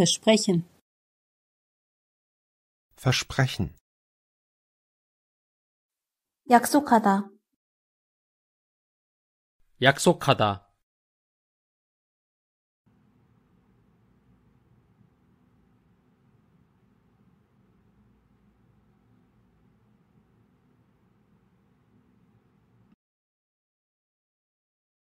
Versprechen. Versprechen. 약속하다. 약속하다.